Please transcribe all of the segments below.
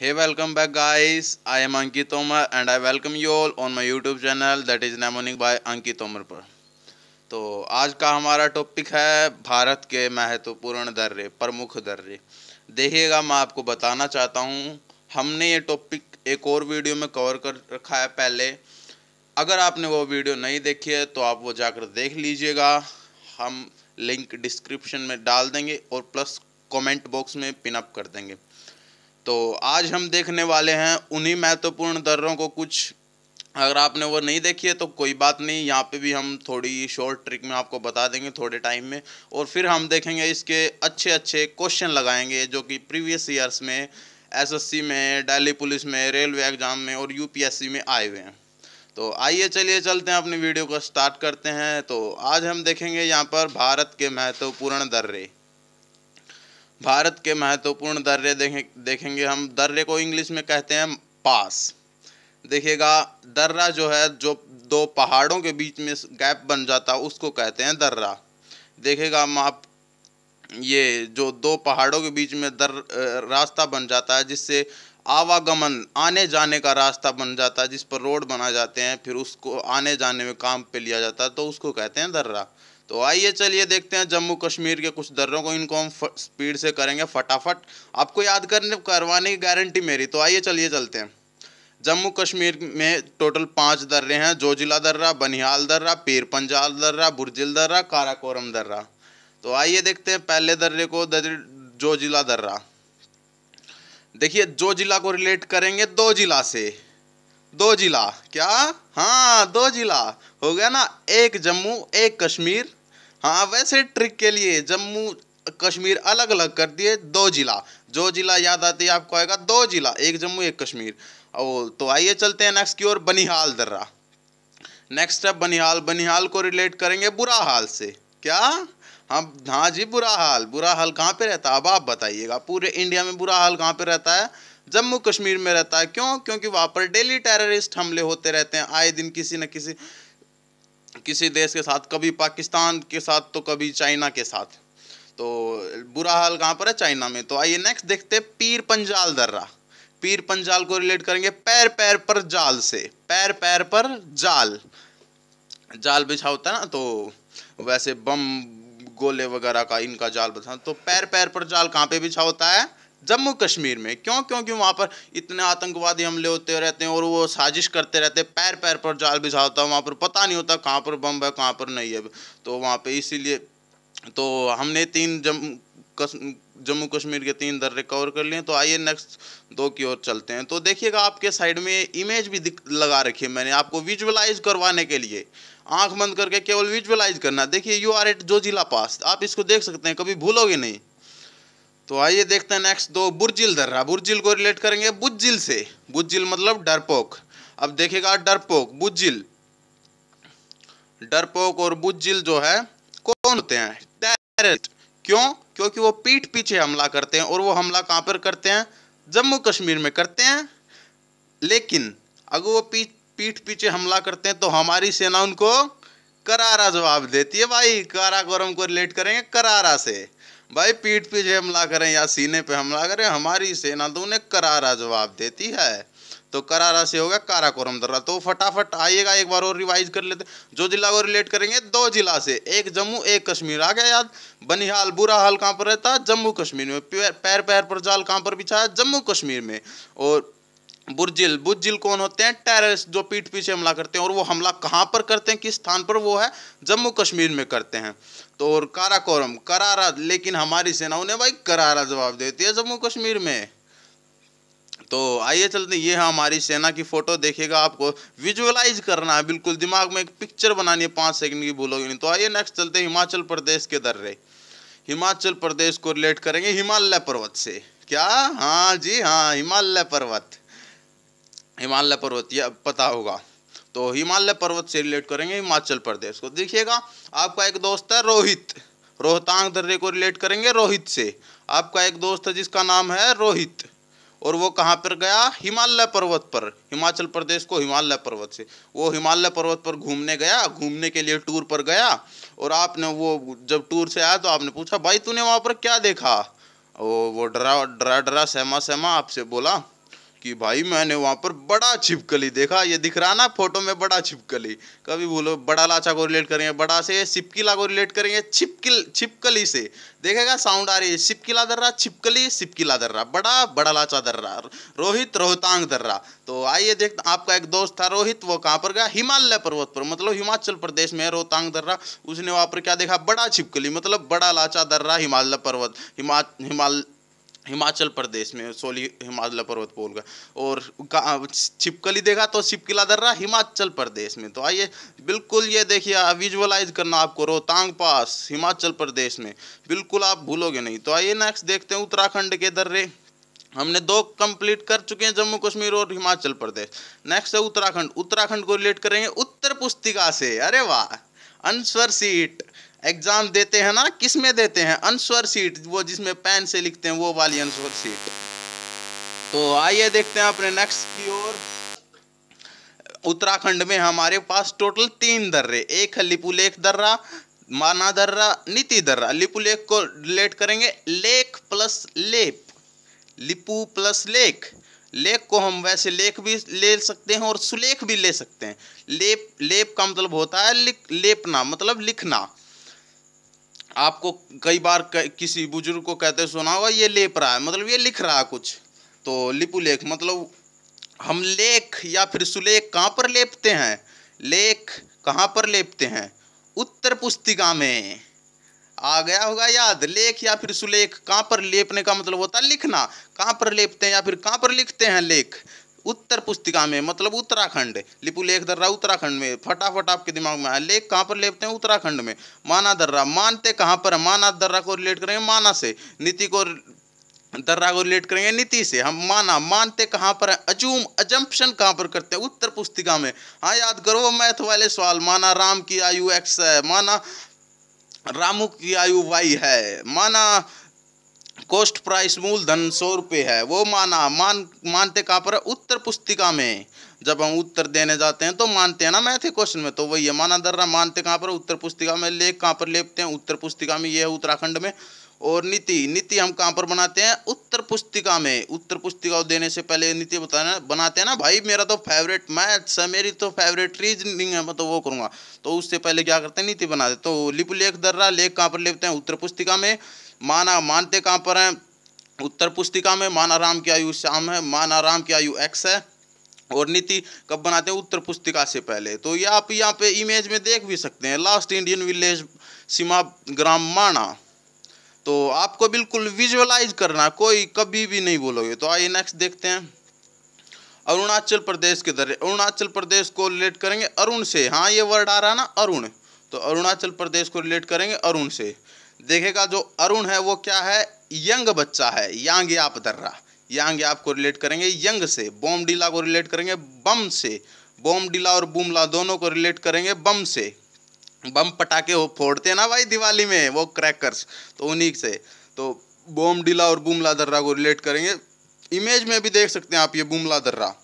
hey welcome back guys i am ankit tomar and i welcome you all on my youtube channel that is mnemonic by ankit tomar पर तो आज का हमारा topic है भारत के महत्वपूर्ण दर्रे प्रमुख दर्रे देखिएगा मैं आपको बताना चाहता हूँ हमने ये टॉपिक एक और वीडियो में कवर कर रखा है पहले अगर आपने वो वीडियो नहीं देखी है तो आप वो जाकर देख लीजिएगा हम लिंक डिस्क्रिप्शन में डाल देंगे और प्लस कमेंट बॉक्स में पिनअप कर देंगे तो आज हम देखने वाले हैं उन्हीं महत्वपूर्ण दर्रों को कुछ अगर आपने वो नहीं देखी है तो कोई बात नहीं यहाँ पे भी हम थोड़ी शॉर्ट ट्रिक में आपको बता देंगे थोड़े टाइम में और फिर हम देखेंगे इसके अच्छे अच्छे क्वेश्चन लगाएंगे जो कि प्रीवियस ईयर्स में एसएससी में दिल्ली पुलिस में रेलवे एग्ज़ाम में और यूपीएससी में आए हुए हैं तो आइए चलिए चलते हैं अपनी वीडियो को स्टार्ट करते हैं तो आज हम देखेंगे यहाँ पर भारत के महत्वपूर्ण दर्रे भारत के महत्वपूर्ण दर्रे देखें देखेंगे हम दर्रे को इंग्लिश में कहते हैं पास देखिएगा दर्रा जो है जो दो पहाड़ों के बीच में गैप बन जाता है उसको कहते हैं दर्रा देखेगा हम आप ये जो दो पहाड़ों के बीच में दर रास्ता बन जाता है जिससे आवागमन आने जाने का रास्ता बन जाता है जिस पर रोड बना जाते हैं फिर उसको आने जाने में काम पे लिया जाता है तो उसको कहते हैं दर्रा तो आइए चलिए देखते हैं जम्मू कश्मीर के कुछ दर्रों को इनको हम स्पीड से करेंगे फटाफट आपको याद करने करवाने की गारंटी मेरी तो आइए चलिए चलते हैं जम्मू कश्मीर में टोटल पाँच दर्रे हैं जोजिला दर्रा बनिहाल दर्रा पीर पंजाल दर्रा बुरजिल दर्रा काराकोरम दर्रा तो आइए देखते हैं पहले दर्रे को जोजिला दर्रा देखिए जो जिला को रिलेट करेंगे दो जिला से दो जिला क्या हाँ दो जिला हो गया ना एक जम्मू एक कश्मीर हाँ वैसे ट्रिक के लिए जम्मू कश्मीर अलग अलग कर दिए दो जिला जो जिला याद आते है आपको आएगा दो जिला एक जम्मू एक कश्मीर और तो आइए चलते हैं नेक्स्ट की ओर बनिहाल दर्रा नेक्स्ट है बनिहाल बनिहाल को रिलेट करेंगे बुरा हाल से क्या हाँ हाँ जी बुरा हाल बुरा हाल कहाँ पे रहता है अब आप बताइएगा पूरे इंडिया में बुरा हाल कहाँ पे रहता है जम्मू कश्मीर में रहता है क्यों क्योंकि वहाँ पर डेली टेररिस्ट हमले होते रहते हैं आए दिन किसी न किसी किसी देश के साथ कभी पाकिस्तान के साथ तो कभी चाइना के साथ तो बुरा हाल कहाँ पर है चाइना में तो आइए नेक्स्ट देखते पीर पंजाल दर्रा पीर पंजाल को रिलेट करेंगे पैर पैर पर जाल से पैर पैर पर जाल जाल बिछा होता है ना तो वैसे बम गोले वगैरह का इनका जाल बिछा तो पैर पैर पर जाल कहाँ पे बिछा होता है जम्मू कश्मीर में क्यों क्योंकि वहाँ पर इतने आतंकवादी हमले होते रहते हैं और वो साजिश करते रहते हैं पैर पैर पर जाल बिछा होता है वहाँ पर पता नहीं होता कहाँ पर बम है कहाँ पर नहीं है तो वहाँ पर इसीलिए तो हमने तीन जम्मू जम्मू कश्मीर के तीन दर्रे कवर कर लिए तो आइए नेक्स्ट दो की ओर चलते हैं तो देखिएगा आपके साइड में इमेज भी लगा रखी है मैंने आपको विजुअलाइज करवाने के लिए आंख बंद करके केवल विजुअलाइज करना देखिए यू आर एट जिला पास आप इसको देख सकते हैं कभी भूलोगे नहीं तो आइए देखते हैं नेक्स्ट दो बुरजिल दर्रा बुरजिल को रिलेट करेंगे बुजिल से बुजिल मतलब डरपोक अब देखेगा डरपोक बुजिल डरपोक और बुजिल जो है कौन होते हैं टेररिस्ट क्यों क्योंकि वो पीठ पीछे हमला करते हैं और वो हमला कहाँ पर करते हैं जम्मू कश्मीर में करते हैं लेकिन अगर वो पीठ पीठ पीछे हमला करते हैं तो हमारी सेना उनको करारा जवाब देती है भाई काराकोरम को रिलेट करेंगे करारा से भाई पीठ पीछे हमला करें या सीने पे हमला करें हमारी सेना तो उन्हें करारा जवाब देती है तो करारा से होगा काराकोरम दर्रा तो फटाफट आइएगा एक बार और रिवाइज कर लेते जो जिला को रिलेट करेंगे दो जिला से एक जम्मू एक कश्मीर आ गया याद बनिहाल बुरा हाल कहाँ पर रहता है जम्मू कश्मीर में पैर पैर पर जाल कहाँ पर बिछाया जम्मू कश्मीर में और बुर्जिल बुर्जिल कौन होते हैं टेररिस्ट जो पीठ पीछे हमला करते हैं और वो हमला कहाँ पर करते हैं किस स्थान पर वो है जम्मू कश्मीर में करते हैं तो और काराकोरम करारा लेकिन हमारी सेना उन्हें भाई करारा जवाब देती है जम्मू कश्मीर में तो आइए चलते ये है हमारी सेना की फ़ोटो देखिएगा आपको विजुअलाइज करना है बिल्कुल दिमाग में एक पिक्चर बनानी है पाँच सेकंड की भूलोगे नहीं तो आइए नेक्स्ट चलते हिमाचल प्रदेश के दर्रे हिमाचल प्रदेश को रिलेट करेंगे हिमालय पर्वत से क्या हाँ जी हाँ हिमालय पर्वत हिमालय पर्वत यह पता होगा तो हिमालय पर्वत से रिलेट करेंगे हिमाचल प्रदेश को देखिएगा आपका एक दोस्त है रोहित रोहतांग दर्रे को रिलेट करेंगे रोहित से आपका एक दोस्त है जिसका नाम है रोहित और वो कहाँ पर गया हिमालय पर्वत पर हिमाचल प्रदेश को हिमालय पर्वत से वो हिमालय पर्वत पर घूमने गया घूमने के लिए टूर पर गया और आपने वो जब टूर से आया तो आपने पूछा भाई तूने वहाँ पर क्या देखा वो वो डरा डरा डरा सहमा सहमा आपसे बोला कि भाई मैंने वहाँ पर बड़ा छिपकली देखा ये दिख रहा ना फोटो में बड़ा छिपकली कभी बोलो बड़ा लाचा को रिलेट करेंगे बड़ा से छिपकिला को रिलेट करेंगे छिपकिल छिपकली से देखेगा साउंड आ रही है छिपकिला दर्रा छिपकली छिपकिला दर्रा बड़ा बड़ा लाचा दर्रा रोहित रोहतांग दर्रा तो आइए देख आपका एक दोस्त था रोहित वो कहाँ पर गया हिमालय पर्वत पर मतलब हिमाचल प्रदेश में रोहतांग दर्रा उसने वहाँ पर क्या देखा बड़ा छिपकली मतलब बड़ा लाचा दर्रा हिमालय पर्वत हिमा हिमालय हिमाचल प्रदेश में सोली हिमाचल पर्वत बोल का और छिपकली देखा तो छिपकिला दर्रा हिमाचल प्रदेश में तो आइए बिल्कुल ये देखिए विजुअलाइज करना आपको रोहतांग पास हिमाचल प्रदेश में बिल्कुल आप भूलोगे नहीं तो आइए नेक्स्ट देखते हैं उत्तराखंड के दर्रे हमने दो कंप्लीट कर चुके हैं जम्मू कश्मीर और हिमाचल प्रदेश नेक्स्ट है उत्तराखंड उत्तराखंड को रिलेट करेंगे उत्तर पुस्तिका से अरे वाह अनस्वर सीट एग्ज़ाम देते हैं ना किस में देते हैं अनस्वर सीट वो जिसमें पेन से लिखते हैं वो वाली अनस्वर सीट तो आइए देखते हैं अपने नेक्स्ट की ओर उत्तराखंड में हमारे पास टोटल तीन दर्रे एक है लिपुलेख दर्रा माना दर्रा नीति दर्रा लिपुलेख को रिलेट करेंगे लेख प्लस लेप लिपु प्लस लेख लेख को हम वैसे लेख भी ले सकते हैं और सुलेख भी ले सकते हैं लेप लेप का मतलब होता है लिख लेपना मतलब लिखना आपको कई बार किसी बुजुर्ग को कहते सुना होगा ये लेप रहा है मतलब ये लिख रहा है कुछ तो लिपुलेख मतलब हम लेख या फिर सुलेख कहाँ पर लेपते हैं लेख कहाँ पर लेपते हैं उत्तर पुस्तिका में आ गया होगा याद लेख या फिर सुलेख कहाँ पर लेपने का मतलब होता है लिखना कहाँ पर लेपते हैं या फिर कहाँ पर लिखते हैं लेख उत्तर पुस्तिका में मतलब उत्तराखंड लिपु लेख दर्रा उत्तराखंड में फटाफट आपके दिमाग में आया लेख कहाँ पर लेपते हैं उत्तराखंड में माना दर्रा मानते कहाँ पर माना दर्रा को रिलेट करेंगे माना से नीति को दर्रा को रिलेट करेंगे नीति से हम माना मानते कहाँ पर है अजूम अजम्पन कहाँ पर करते हैं उत्तर पुस्तिका में हाँ याद करो मैथ वाले सवाल माना राम की आयु एक्स है माना रामू की आयु वाई है माना कोस्ट प्राइस धन सौ रुपये है वो माना मान मानते कहाँ पर उत्तर पुस्तिका में जब हम उत्तर देने जाते हैं तो मानते हैं ना मैथ के क्वेश्चन में तो वही है माना दर्रा मानते कहाँ पर उत्तर पुस्तिका में लेख कहाँ पर लेपते हैं उत्तर पुस्तिका में ये है उत्तराखंड में और नीति नीति हम कहाँ पर बनाते हैं उत्तर पुस्तिका में उत्तर पुस्तिका देने से पहले नीति बताना बनाते हैं ना भाई मेरा तो फेवरेट मैथ्स है मेरी तो फेवरेट रीजनिंग है मैं तो वो करूँगा तो उससे पहले क्या करते हैं नीति बनाते तो लेख दर्रा लेख कहाँ पर लेते हैं उत्तर पुस्तिका में माना मानते कहाँ पर हैं उत्तर पुस्तिका में माना राम की आयु श्याम है माना राम की आयु एक्स है और नीति कब बनाते हैं उत्तर पुस्तिका से पहले तो ये आप यहाँ पे इमेज में देख भी सकते हैं लास्ट इंडियन विलेज सीमा ग्राम माना तो आपको बिल्कुल विजुअलाइज करना कोई कभी भी नहीं बोलोगे तो आइए नेक्स्ट देखते हैं अरुणाचल प्रदेश के दर अरुणाचल प्रदेश को रिलेट करेंगे अरुण से हाँ ये वर्ड आ रहा ना अरुण तो अरुणाचल प्रदेश को रिलेट करेंगे अरुण से देखेगा जो अरुण है वो क्या है यंग बच्चा है यांग याप दर्रा यांग याप को रिलेट करेंगे यंग से बॉम डीला को रिलेट करेंगे बम से बॉम डीला और बुमला दोनों को रिलेट करेंगे बम से बम पटाखे वो फोड़ते हैं ना भाई दिवाली में वो क्रैकर्स तो उन्हीं से तो बॉम डीला और बुमला दर्रा को रिलेट करेंगे इमेज में भी देख सकते हैं आप ये बुमला दर्रा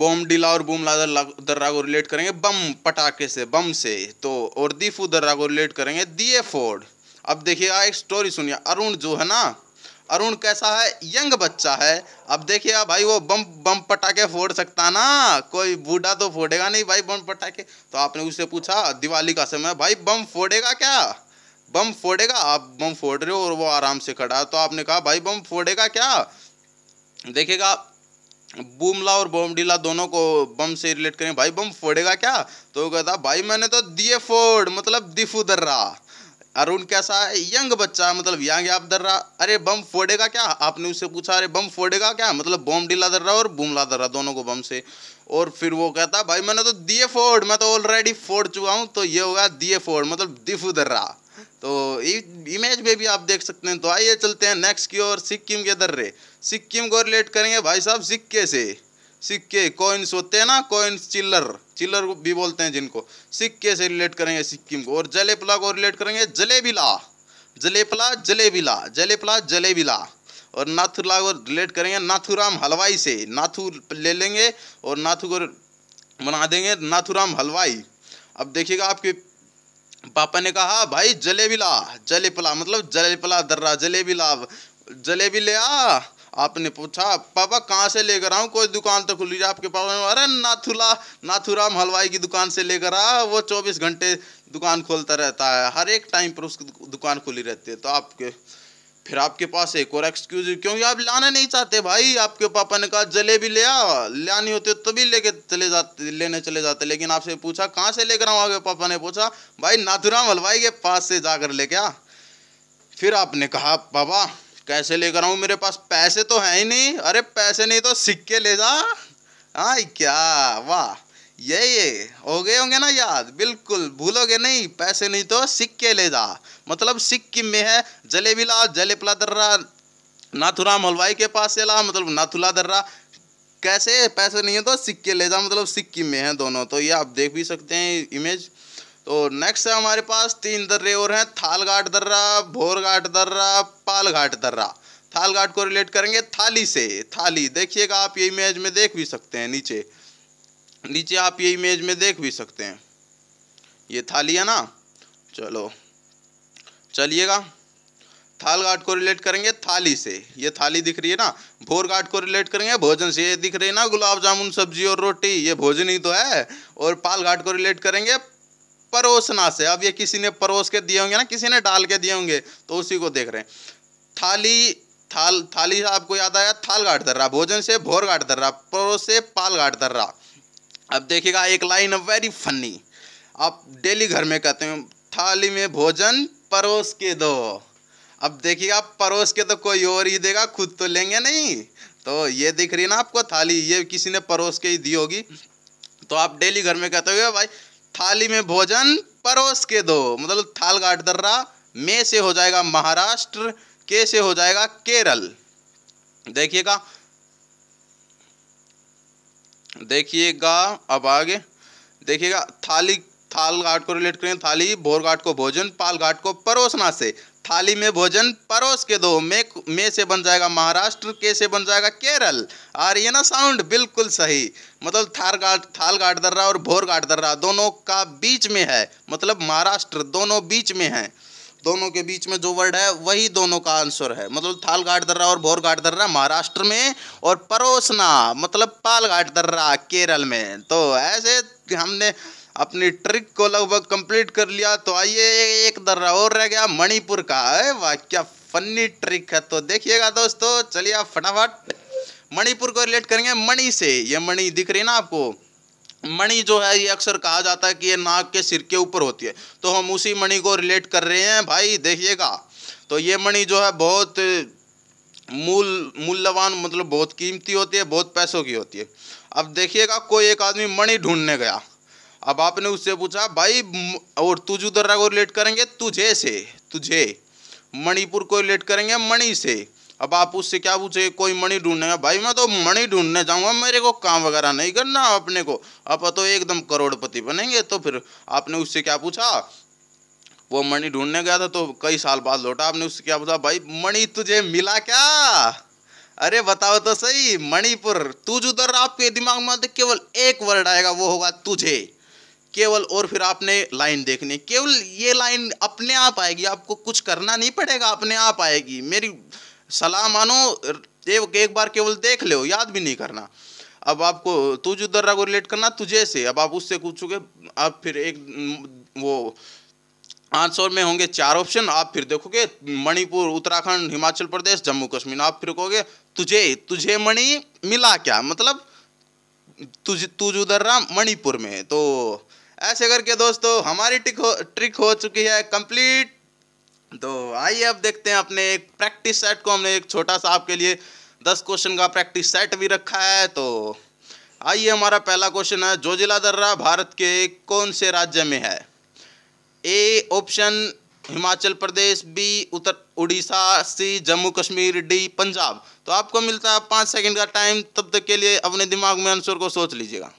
बम डीला और बूम लादर दर्रा को रिलेट करेंगे बम पटाखे से बम से तो और दीफू दर्रा को रिलेट करेंगे दिए फोर्ड अब देखिए एक स्टोरी सुनिए अरुण जो है ना अरुण कैसा है यंग बच्चा है अब देखिए भाई वो बम बम पटाखे फोड़ सकता ना कोई बूढ़ा तो फोड़ेगा नहीं भाई बम पटाखे तो आपने उससे पूछा दिवाली का समय भाई बम फोड़ेगा क्या बम फोड़ेगा आप बम फोड़ रहे हो और वो आराम से खड़ा तो आपने कहा भाई बम फोड़ेगा क्या देखेगा बूमला और बॉम्बडीला दोनों को बम से रिलेट करें भाई बम फोड़ेगा क्या तो कहता भाई मैंने तो दिए फोड़ मतलब दिफू दर्रा अरुण कैसा है यंग बच्चा है मतलब यंग आप दर्रा अरे बम फोड़ेगा क्या आपने उससे पूछा अरे बम फोड़ेगा क्या मतलब बम ढीला दर्रा और बूमला दर्रा दोनों को बम से और फिर वो कहता भाई मैंने तो दिए फोड़ मैं तो ऑलरेडी फोड़ चुका हूँ तो ये होगा दिए फोड़ मतलब दिफू दर्रा तो इमेज में भी आप देख सकते हैं तो आइए चलते हैं नेक्स्ट की ओर सिक्किम के दर्रे सिक्किम को रिलेट करेंगे भाई साहब सिक्के से सिक्के कॉइन्स होते हैं ना कॉइन्स चिल्लर चिल्लर भी बोलते हैं जिनको सिक्के से रिलेट करेंगे सिक्किम को और जलेपला को रिलेट करेंगे जलेबिला जलेपला जलेबिला जलेपला जलेबिला और नाथुला को रिलेट करेंगे नाथुराम हलवाई से नाथू ले लेंगे और नाथू को बना देंगे नाथुराम हलवाई अब देखिएगा आपके पापा ने कहा हाँ भाई जलेबी ला जले पिला मतलब जले पिला दर्रा जलेबी ला जलेबी ले आ आपने पूछा पापा कहाँ से लेकर आऊँ कोई दुकान तो खुली आपके पापा ने अरे नाथुला नाथुराम हलवाई की दुकान से लेकर आ वो चौबीस घंटे दुकान खोलता रहता है हर एक टाइम पर उसकी दुकान खुली रहती है तो आपके फिर आपके पास एक और एक्सक्यूज क्योंकि आप लाना नहीं चाहते भाई आपके पापा ने कहा जलेबी ले आ लानी होती तो तभी लेके चले जाते लेने चले जाते लेकिन आपसे पूछा कहाँ से लेकर आऊँ आपके पापा ने पूछा भाई नाथुराम हलवाई के पास से जाकर लेके आ फिर आपने कहा पापा कैसे लेकर आऊँ मेरे पास पैसे तो है ही नहीं अरे पैसे नहीं तो सिक्के ले जा हाँ क्या वाह ये ये हो गए होंगे ना याद बिल्कुल भूलोगे नहीं पैसे नहीं तो सिक्के ले जा मतलब सिक्किम में है जले ला जले पिला दर्रा नाथुराम हलवाई के पास चला मतलब नाथुला दर्रा कैसे पैसे नहीं है तो सिक्के ले जा मतलब सिक्किम में है दोनों तो ये आप देख भी सकते हैं इमेज तो नेक्स्ट है हमारे पास तीन दर्रे और हैं थालघाट दर्रा भोरघाट दर्रा पालघाट दर्रा थालघाट को रिलेट करेंगे थाली से थाली देखिएगा आप ये इमेज में देख भी सकते हैं नीचे नीचे आप ये इमेज में देख भी सकते हैं ये थाली है ना चलो चलिएगा थाल घाट को रिलेट करेंगे थाली से ये थाली दिख रही है ना भोर घाट को रिलेट करेंगे भोजन से ये दिख रही है ना गुलाब जामुन सब्जी और रोटी ये भोजन ही तो है और पाल घाट को रिलेट करेंगे परोसना से अब ये किसी ने परोस के दिए होंगे ना किसी ने डाल के दिए होंगे तो उसी को देख रहे हैं थाली थाल थाली आपको याद आया थाल घाट दर्रा भोजन से भोर घाट दर्रा परोस से पाल घाट दर्रा अब देखिएगा एक लाइन वेरी फनी आप डेली घर में कहते हैं थाली में भोजन परोस के दो अब देखिएगा परोस के तो कोई और ही देगा खुद तो लेंगे नहीं तो ये दिख रही है ना आपको थाली ये किसी ने परोस के ही दी होगी तो आप डेली घर में कहते हो भाई थाली में भोजन परोस के दो मतलब थाल गाट दर्रा मे से हो जाएगा महाराष्ट्र के से हो जाएगा केरल देखिएगा देखिएगा अब आगे देखिएगा थाली थाल घाट को रिलेट करें थाली भोर घाट को भोजन पाल घाट को परोसना से थाली में भोजन परोस के दो मे मे से बन जाएगा महाराष्ट्र के से बन जाएगा केरल आ रही है ना साउंड बिल्कुल सही मतलब थार घाट थाल घाट दर्रा और भोर घाट दर्रा दोनों का बीच में है मतलब महाराष्ट्र दोनों बीच में है दोनों के बीच में जो वर्ड है वही दोनों का आंसर है मतलब थाल घाट दर्रा और भोर घाट दर्रा महाराष्ट्र में और परोसना मतलब पाल घाट दर्रा केरल में तो ऐसे हमने अपनी ट्रिक को लगभग कंप्लीट कर लिया तो आइए एक दर्रा और रह गया मणिपुर का है वाह क्या फनी ट्रिक है तो देखिएगा दोस्तों चलिए आप फटाफट मणिपुर को रिलेट करेंगे मणि से ये मणि दिख रही है ना आपको मणि जो है ये अक्सर कहा जाता है कि ये नाक के सिर के ऊपर होती है तो हम उसी मणि को रिलेट कर रहे हैं भाई देखिएगा तो ये मणि जो है बहुत मूल मूल्यवान मतलब बहुत कीमती होती है बहुत पैसों की होती है अब देखिएगा कोई एक आदमी मणि ढूंढने गया अब आपने उससे पूछा भाई और तुझ उधर को रिलेट करेंगे तुझे से तुझे मणिपुर को रिलेट करेंगे मणि से अब आप उससे क्या पूछे कोई मणि ढूंढने भाई मैं तो मणि ढूंढने जाऊंगा मेरे को काम वगैरह नहीं करना अपने को आप तो एकदम करोड़पति बनेंगे तो फिर आपने उससे क्या पूछा वो मणि ढूंढने गया था तो कई साल बाद लौटा आपने उससे क्या पूछा भाई मणि तुझे मिला क्या अरे बताओ तो सही मणिपुर तुझ उधर आपके दिमाग में केवल एक वर्ड आएगा वो होगा तुझे केवल और फिर आपने लाइन देखनी केवल ये लाइन अपने आप आएगी आपको कुछ करना नहीं पड़ेगा अपने आप आएगी मेरी सलाह मानो एक बार केवल देख ले याद भी नहीं करना अब आपको जो दर्रा को रिलेट करना तुझे से अब आप उससे पूछोगे आप फिर एक वो आठ सौ में होंगे चार ऑप्शन आप फिर देखोगे मणिपुर उत्तराखंड हिमाचल प्रदेश जम्मू कश्मीर आप फिर कहोगे तुझे तुझे मणि मिला क्या मतलब तुझ तुझ उधर्रा मणिपुर में तो ऐसे करके दोस्तों हमारी ट्रिक हो ट्रिक हो चुकी है कंप्लीट तो आइए अब देखते हैं अपने एक प्रैक्टिस सेट को हमने एक छोटा सा आपके लिए दस क्वेश्चन का प्रैक्टिस सेट भी रखा है तो आइए हमारा पहला क्वेश्चन है जोजिला दर्रा भारत के कौन से राज्य में है A option Himachal Pradesh B Uttar Orissa C Jammu Kashmir D Punjab तो आपको मिलता है पाँच सेकंड का टाइम तब तक के लिए अपने दिमाग में आंसर को सोच लीजिएगा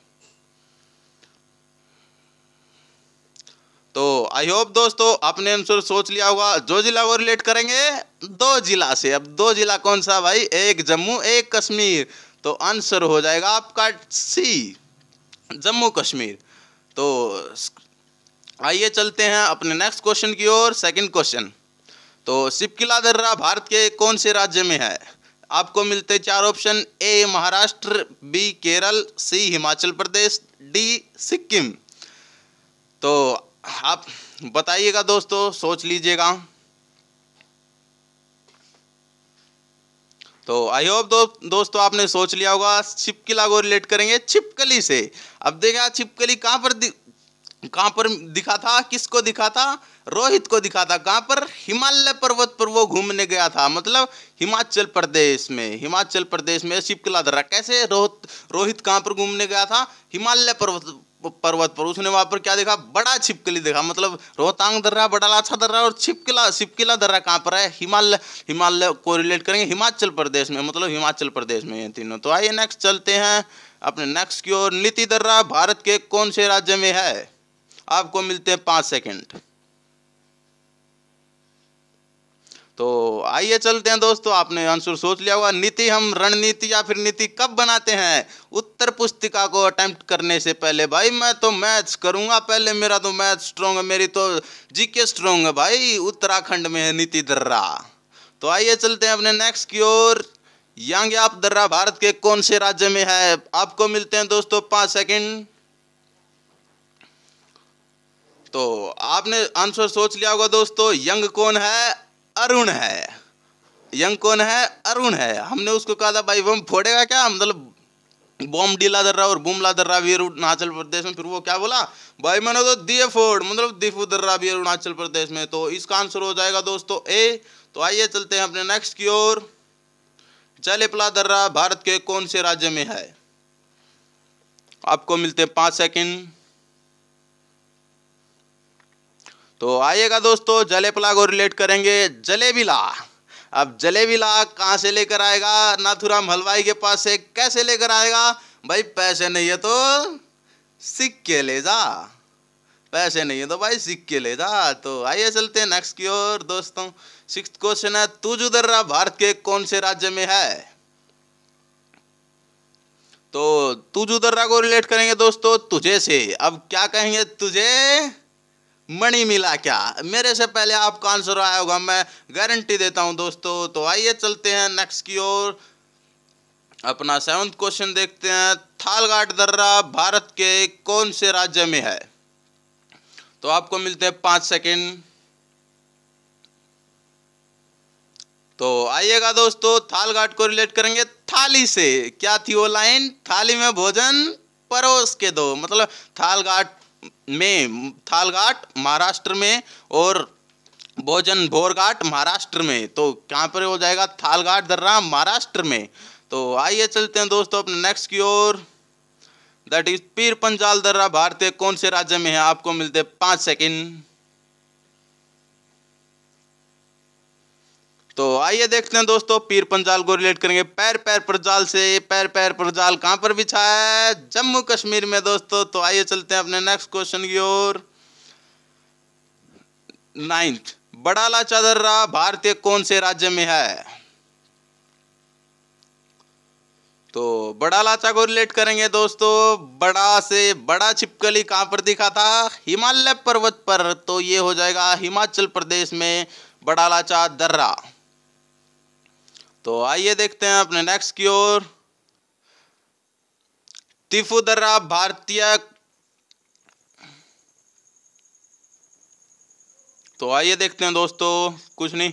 तो आई होप दोस्तों आपने आंसर सोच लिया होगा जो जिला को रिलेट करेंगे दो जिला से अब दो जिला कौन सा भाई एक जम्मू एक कश्मीर तो आंसर हो जाएगा आपका सी जम्मू कश्मीर तो आइए चलते हैं अपने नेक्स्ट क्वेश्चन की ओर सेकंड क्वेश्चन तो सिपकिला दर्रा भारत के कौन से राज्य में है आपको मिलते चार option A Maharashtra B Kerala C Himachal Pradesh D Sikkim तो आप बताइएगा दोस्तों सोच लीजिएगा तो आई होप दो, दोस्तों आपने सोच लिया होगा छिपकिला को रिलेट करेंगे छिपकली से अब देखा छिपकली कहां पर कहां पर दिखा था किसको दिखा था रोहित को दिखा था कहां पर हिमालय पर्वत पर वो घूमने गया था मतलब हिमाचल प्रदेश में हिमाचल प्रदेश में छिपकला धरा कैसे रोहित रोहित कहां पर घूमने गया था हिमालय पर्वत पर्वत पर उसने वहां पर क्या देखा बड़ा छिपकली देखा मतलब रोहतांग दर्रा बड़ा लाछा दर्रा और छिपकिला छिपकिला दर्रा कहाँ पर है हिमालय हिमालय को रिलेट करेंगे हिमाचल प्रदेश में मतलब हिमाचल प्रदेश में ये तीनों तो आइए नेक्स्ट चलते हैं अपने नेक्स्ट की ओर नीति दर्रा भारत के कौन से राज्य में है आपको मिलते हैं पाँच सेकेंड तो आइए चलते हैं दोस्तों आपने आंसर सोच लिया होगा नीति हम रणनीति या फिर नीति कब बनाते हैं उत्तर पुस्तिका को अटैम्प्ट करने से पहले भाई मैं तो मैथ्स करूंगा पहले मेरा तो मैथ स्ट्रोंग है मेरी तो जीके स्ट्रोंग है भाई उत्तराखंड में है नीति दर्रा तो आइए चलते हैं अपने नेक्स्ट की ओर यांग आप दर्रा भारत के कौन से राज्य में है आपको मिलते हैं दोस्तों पांच सेकेंड तो आपने आंसर सोच लिया होगा दोस्तों यंग कौन है अरुण है यंग कौन है अरुण है हमने उसको कहा था भाई बम फोड़ेगा क्या मतलब बम डी ला दर रहा और बूम ला दर रहा भी अरुणाचल प्रदेश में फिर वो क्या बोला भाई मैंने तो दिए फोड़ मतलब दीफू दर रहा भी अरुणाचल प्रदेश में तो इसका आंसर हो जाएगा दोस्तों ए तो आइए चलते हैं अपने नेक्स्ट की ओर जलेपला दर्रा भारत के कौन से राज्य में है आपको मिलते हैं पांच सेकंड तो आइएगा दोस्तों जलेपला को रिलेट करेंगे जलेबिला अब जलेबिला कहाँ से लेकर आएगा नाथुराम हलवाई के पास से कैसे लेकर आएगा भाई पैसे नहीं है तो सिक्के ले जा पैसे नहीं है तो भाई सिक्के ले जा तो आइए चलते हैं नेक्स्ट की ओर दोस्तों सिक्स क्वेश्चन है तुजु दर्रा भारत के कौन से राज्य में है तो तू दर्रा को रिलेट करेंगे दोस्तों तुझे से अब क्या कहेंगे तुझे मणि मिला क्या मेरे से पहले आपका आंसर आया होगा मैं गारंटी देता हूं दोस्तों तो आइए चलते हैं नेक्स्ट की ओर अपना सेवंथ क्वेश्चन देखते हैं थालघाट दर्रा भारत के कौन से राज्य में है तो आपको मिलते हैं पांच सेकेंड तो आइएगा दोस्तों थालघाट को रिलेट करेंगे थाली से क्या थी वो लाइन थाली में भोजन परोस के दो मतलब थालघाट में थालघाट महाराष्ट्र में और भोजन भोरघाट महाराष्ट्र में तो कहाँ पर हो जाएगा थालघाट दर्रा महाराष्ट्र में तो आइए चलते हैं दोस्तों अपने नेक्स्ट की ओर दैट इज पीर पंजाल दर्रा भारतीय कौन से राज्य में है आपको मिलते हैं पाँच सेकेंड तो आइए देखते हैं दोस्तों पीर पंजाल को रिलेट करेंगे पैर पैर पर जाल से पैर पैर पर जाल कहाँ पर बिछा है जम्मू कश्मीर में दोस्तों तो आइए चलते हैं अपने नेक्स्ट क्वेश्चन की ओर नाइन्थ बड़ाला चादर्रा भारतीय कौन से राज्य में है तो बड़ा लाचा को रिलेट करेंगे दोस्तों बड़ा से बड़ा छिपकली कहां पर दिखा था हिमालय पर्वत पर तो ये हो जाएगा हिमाचल प्रदेश में बड़ा लाचा दर्रा तो आइए देखते हैं अपने नेक्स्ट की ओर तिफुदरा भारतीय तो आइए देखते हैं दोस्तों कुछ नहीं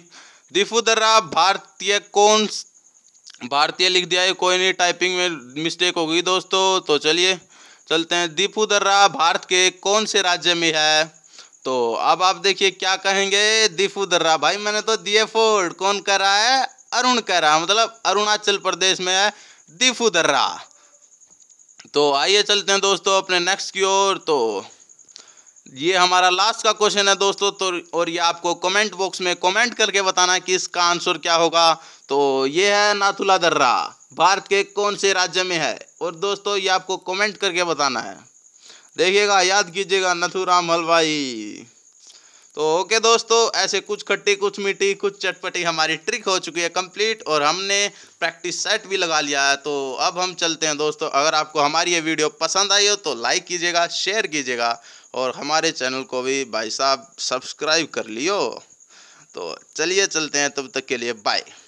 दिफुदरा भारतीय कौन भारतीय लिख दिया है कोई नहीं टाइपिंग में मिस्टेक हो गई दोस्तों तो चलिए चलते हैं दिफुदर्रा भारत के कौन से राज्य में है तो अब आप देखिए क्या कहेंगे दिफुदर्रा भाई मैंने तो दिए फोर्ड कौन कर रहा है अरुण कह रहा मतलब अरुणाचल प्रदेश में है दीफू दर्रा तो आइए चलते हैं दोस्तों अपने नेक्स्ट की ओर तो ये हमारा लास्ट का क्वेश्चन है दोस्तों तो और ये आपको कमेंट बॉक्स में कमेंट करके बताना है कि इसका आंसर क्या होगा तो ये है नाथुला दर्रा भारत के कौन से राज्य में है और दोस्तों ये आपको कमेंट करके बताना है देखिएगा याद कीजिएगा नथुराम हलवाई तो ओके दोस्तों ऐसे कुछ खट्टी कुछ मीठी कुछ चटपटी हमारी ट्रिक हो चुकी है कंप्लीट और हमने प्रैक्टिस सेट भी लगा लिया है तो अब हम चलते हैं दोस्तों अगर आपको हमारी ये वीडियो पसंद आई हो तो लाइक कीजिएगा शेयर कीजिएगा और हमारे चैनल को भी भाई साहब सब्सक्राइब कर लियो तो चलिए चलते हैं तब तक के लिए बाय